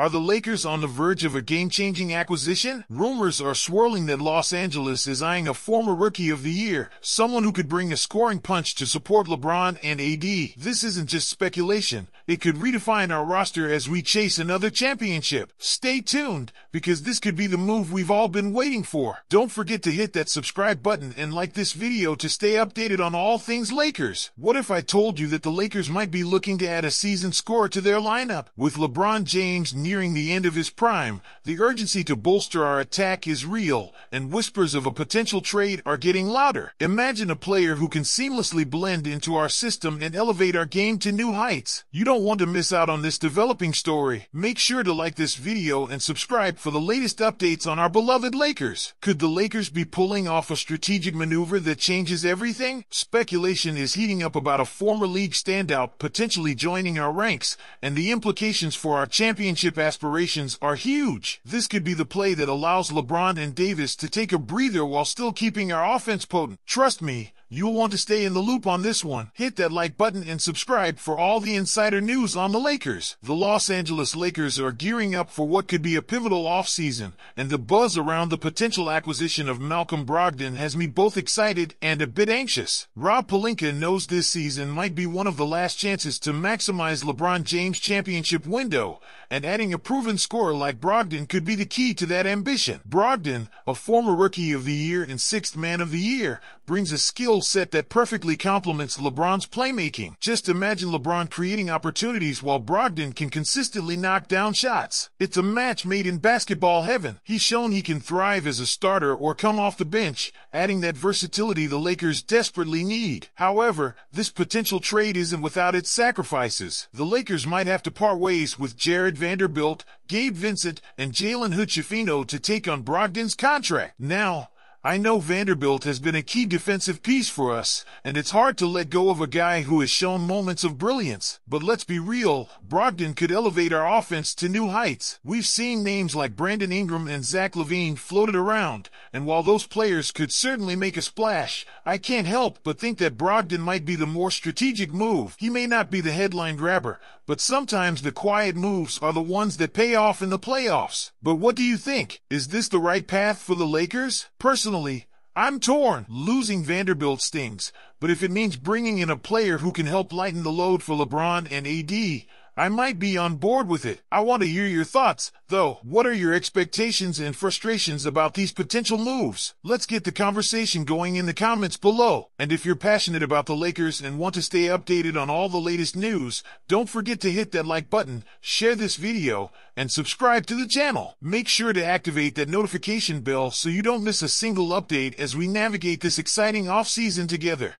Are the Lakers on the verge of a game-changing acquisition? Rumors are swirling that Los Angeles is eyeing a former Rookie of the Year, someone who could bring a scoring punch to support LeBron and AD. This isn't just speculation. It could redefine our roster as we chase another championship. Stay tuned because this could be the move we've all been waiting for. Don't forget to hit that subscribe button and like this video to stay updated on all things Lakers. What if I told you that the Lakers might be looking to add a season score to their lineup? With LeBron James nearing the end of his prime, the urgency to bolster our attack is real, and whispers of a potential trade are getting louder. Imagine a player who can seamlessly blend into our system and elevate our game to new heights. You don't want to miss out on this developing story. Make sure to like this video and subscribe for the latest updates on our beloved Lakers. Could the Lakers be pulling off a strategic maneuver that changes everything? Speculation is heating up about a former league standout potentially joining our ranks, and the implications for our championship aspirations are huge. This could be the play that allows LeBron and Davis to take a breather while still keeping our offense potent. Trust me, You'll want to stay in the loop on this one. Hit that like button and subscribe for all the insider news on the Lakers. The Los Angeles Lakers are gearing up for what could be a pivotal offseason, and the buzz around the potential acquisition of Malcolm Brogdon has me both excited and a bit anxious. Rob Palinka knows this season might be one of the last chances to maximize LeBron James' championship window, and adding a proven scorer like Brogdon could be the key to that ambition. Brogdon, a former Rookie of the Year and Sixth Man of the Year, brings a skill skill set that perfectly complements LeBron's playmaking. Just imagine LeBron creating opportunities while Brogdon can consistently knock down shots. It's a match made in basketball heaven. He's shown he can thrive as a starter or come off the bench, adding that versatility the Lakers desperately need. However, this potential trade isn't without its sacrifices. The Lakers might have to part ways with Jared Vanderbilt, Gabe Vincent, and Jalen Hutchefino to take on Brogdon's contract. Now, I know Vanderbilt has been a key defensive piece for us, and it's hard to let go of a guy who has shown moments of brilliance. But let's be real, Brogdon could elevate our offense to new heights. We've seen names like Brandon Ingram and Zach Levine floated around, and while those players could certainly make a splash, I can't help but think that Brogdon might be the more strategic move. He may not be the headline grabber, but sometimes the quiet moves are the ones that pay off in the playoffs. But what do you think? Is this the right path for the Lakers? Personally, Personally, I'm torn. Losing Vanderbilt stings, but if it means bringing in a player who can help lighten the load for LeBron and AD, I might be on board with it. I want to hear your thoughts, though. What are your expectations and frustrations about these potential moves? Let's get the conversation going in the comments below. And if you're passionate about the Lakers and want to stay updated on all the latest news, don't forget to hit that like button, share this video, and subscribe to the channel. Make sure to activate that notification bell so you don't miss a single update as we navigate this exciting off-season together.